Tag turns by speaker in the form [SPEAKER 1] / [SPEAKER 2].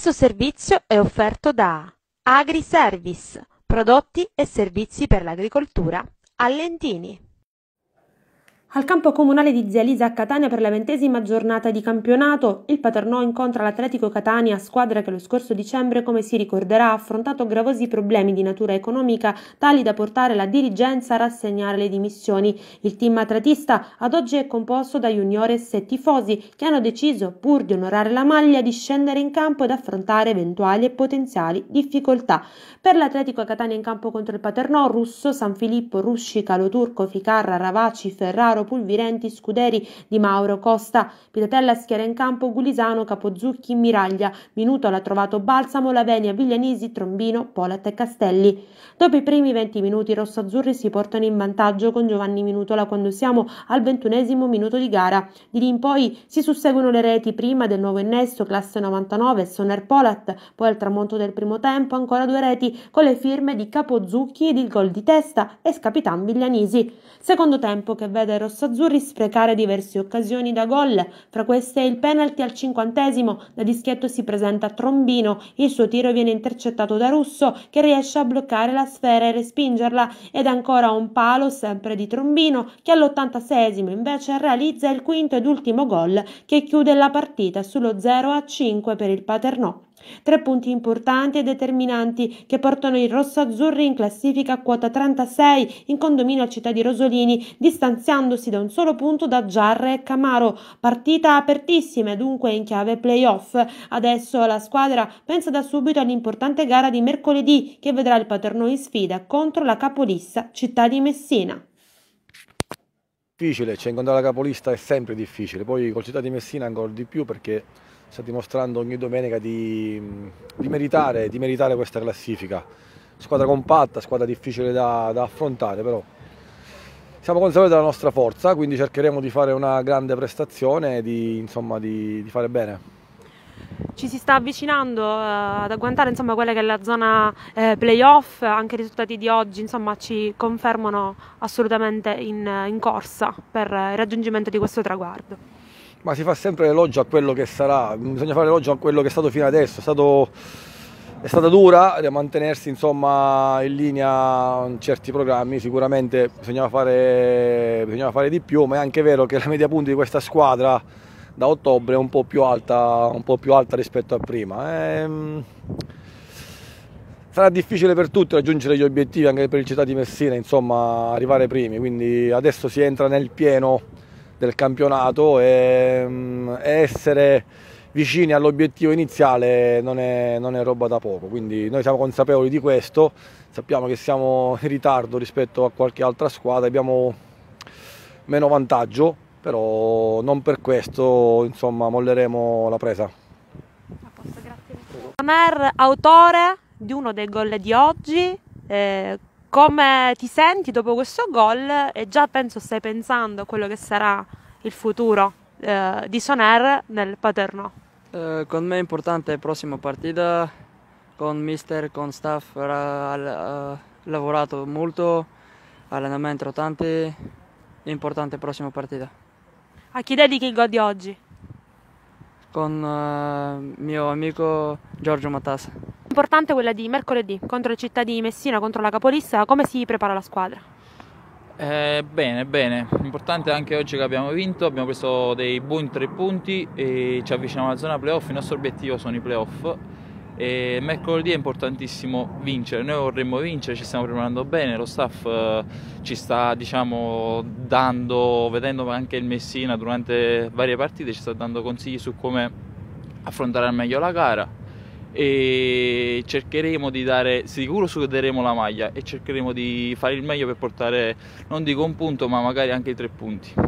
[SPEAKER 1] Questo servizio è offerto da AgriService, prodotti e servizi per l'agricoltura, Allentini. Al campo comunale di Zia Lisa a Catania per la ventesima giornata di campionato, il Paternò incontra l'Atletico Catania, squadra che lo scorso dicembre, come si ricorderà, ha affrontato gravosi problemi di natura economica tali da portare la dirigenza a rassegnare le dimissioni. Il team atletista ad oggi è composto da juniores e tifosi che hanno deciso, pur di onorare la maglia, di scendere in campo ed affrontare eventuali e potenziali difficoltà. Per l'Atletico Catania in campo contro il Paternò, Russo, San Filippo, Rusci, Lo Turco, Ficarra, Ravaci, Ferraro, Pulvirenti, Scuderi, Di Mauro, Costa, Piratella, Schiera in campo, Gulisano, Capozzucchi, Miraglia, Minuto l'ha trovato Balsamo, Lavenia, Viglianisi, Trombino, Polat e Castelli. Dopo i primi 20 minuti i rossoazzurri si portano in vantaggio con Giovanni Minutola quando siamo al ventunesimo minuto di gara. Di lì in poi si susseguono le reti prima del nuovo innesto, classe 99, Soner Polat, poi al tramonto del primo tempo ancora due reti con le firme di Capozzucchi ed il gol di testa e scapitan Viglianisi. Secondo tempo che vede il rosso-azzurri sprecare diverse occasioni da gol, fra queste il penalty al cinquantesimo, da dischetto si presenta a Trombino, il suo tiro viene intercettato da Russo che riesce a bloccare la sfera e respingerla ed ancora un palo sempre di Trombino che all86 invece realizza il quinto ed ultimo gol che chiude la partita sullo 0 a 5 per il Paternò. Tre punti importanti e determinanti che portano il rosso-azzurri in classifica a quota 36 in condominio a Città di Rosolini, distanziandosi da un solo punto da Giarre e Camaro. Partita apertissima e dunque in chiave playoff. Adesso la squadra pensa da subito all'importante gara di mercoledì che vedrà il paterno in sfida contro la capolissa Città di Messina.
[SPEAKER 2] Difficile, cioè incontrare la capolista è sempre difficile, poi col Città di Messina ancora di più perché sta dimostrando ogni domenica di, di, meritare, di meritare, questa classifica. Squadra compatta, squadra difficile da, da affrontare, però siamo consapevoli della nostra forza, quindi cercheremo di fare una grande prestazione e di, insomma, di, di fare bene
[SPEAKER 1] ci si sta avvicinando uh, ad agguantare insomma, quella che è la zona eh, playoff, anche i risultati di oggi insomma, ci confermano assolutamente in, in corsa per il raggiungimento di questo traguardo
[SPEAKER 2] ma si fa sempre l'elogio a quello che sarà, bisogna fare l'elogio a quello che è stato fino adesso, è, stato, è stata dura mantenersi insomma, in linea in certi programmi, sicuramente bisognava fare, bisognava fare di più, ma è anche vero che la media punti di questa squadra da ottobre è un po' più alta, po più alta rispetto a prima. E, ehm, sarà difficile per tutti raggiungere gli obiettivi, anche per il città di Messina, insomma, arrivare primi, quindi adesso si entra nel pieno del campionato e, mh, mm, essere vicini all'obiettivo iniziale non è, non è, roba da poco, quindi noi siamo consapevoli di questo, sappiamo che siamo in ritardo rispetto a qualche altra squadra, abbiamo meno vantaggio, però non per questo insomma, molleremo la presa.
[SPEAKER 1] Posto, autore di uno dei gol di oggi, eh, come ti senti dopo questo gol e già penso stai pensando a quello che sarà il futuro eh, di Soner nel Paternò.
[SPEAKER 3] Eh, con me è importante la prossima partita, con mister, con staff ha, ha eh, lavorato molto, allenamento tanti, importante la prossima partita.
[SPEAKER 1] A chi dedichi il gol di oggi?
[SPEAKER 3] Con eh, mio amico Giorgio Matassa
[SPEAKER 1] importante quella di mercoledì contro il Città di Messina, contro la capolista. Come si prepara la squadra?
[SPEAKER 3] Eh, bene, bene. importante anche oggi che abbiamo vinto, abbiamo preso dei buoni tre punti e ci avviciniamo alla zona playoff. Il nostro obiettivo sono i playoff. E mercoledì è importantissimo vincere, noi vorremmo vincere, ci stiamo preparando bene, lo staff eh, ci sta diciamo, dando, vedendo anche il Messina durante varie partite, ci sta dando consigli su come affrontare al meglio la gara e cercheremo di dare, sicuro che daremo la maglia e cercheremo
[SPEAKER 2] di fare il meglio per portare non dico un punto ma magari anche tre punti.